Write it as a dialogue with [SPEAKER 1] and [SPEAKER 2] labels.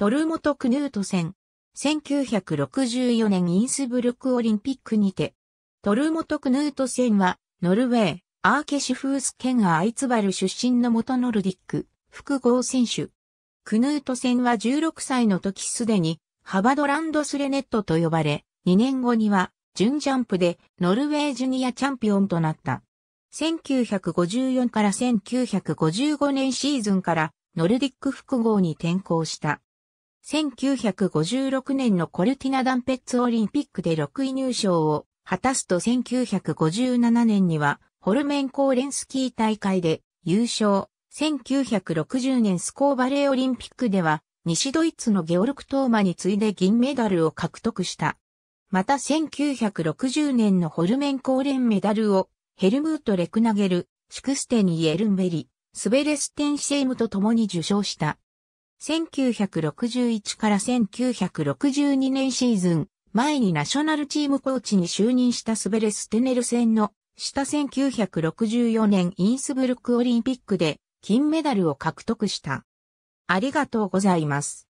[SPEAKER 1] トル
[SPEAKER 2] モト・クヌート戦。1964年インスブルクオリンピックにて、トルモト・クヌート戦は、ノルウェー、アーケシュフース県アイツバル出身の元ノルディック、複合選手。クヌート戦は16歳の時すでに、ハバドランドスレネットと呼ばれ、2年後には、準ジャンプでノルウェージュニアチャンピオンとなった。1954から1955年シーズンからノルディック複合に転向した。1956年のコルティナダンペッツオリンピックで6位入賞を果たすと1957年にはホルメンコーレンスキー大会で優勝。1960年スコーバレーオリンピックでは西ドイツのゲオルク・トーマに次いで銀メダルを獲得した。また1960年のホルメンコーレンメダルをヘルムート・レクナゲル、シクステニ・エルンベリ、スベレステンシェイムと共に受賞した。1961から1962年シーズン、前にナショナルチームコーチに就任したスベレステネル戦の下1964年インスブルクオリンピックで金メダルを獲得した。ありがとうございます。